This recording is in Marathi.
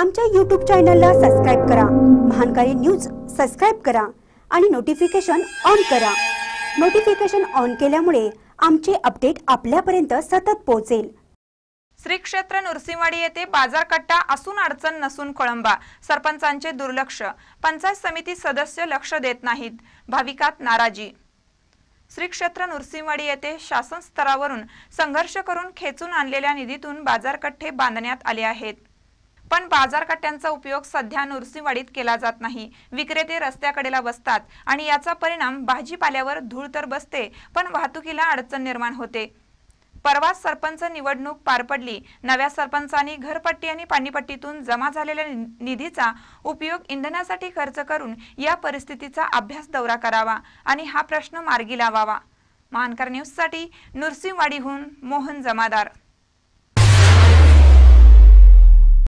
आमच्या यूट्यूब चॅनलला सबस्क्राईब करा महानकारी न्यूज सबस्क्राईब करा आणि नोटिफिकेशन ऑन करा नोटिफिकेशन ऑन केल्यामुळे आमचे अपडेट आपल्यापर्यंत सतत पोहोचेल श्री क्षेत्र नृसिंहवाडी येथे बाजारकट्टा असून अडचण नसून कोळंबा सरपंचांचे दुर्लक्ष पंचायत समिती सदस्य लक्ष देत नाहीत भाविकात नाराजी श्री क्षेत्र नृसिंहवाडी येथे शासन स्तरावरून संघर्ष करून खेचून आणलेल्या निधीतून बाजारकट्टे बांधण्यात आले आहेत पण बाजार कट्ट्यांचा उपयोग सध्या नुरसिंवाडीत केला जात नाही विक्रेते रस्त्याकडेला बसतात आणि याचा परिणाम भाजीपाल्यावर धूळ तर बसते पण वाहतुकीला अडचण निर्माण होते परवा सरपंच निवडणूक पार पडली नव्या सरपंचांनी घरपट्टी आणि पाणीपट्टीतून जमा झालेल्या निधीचा उपयोग इंधनासाठी खर्च करून या परिस्थितीचा अभ्यास दौरा करावा आणि हा प्रश्न मार्गी लावावा मानकर न्यूजसाठी नुरसिंवाडीहून मोहन जमादार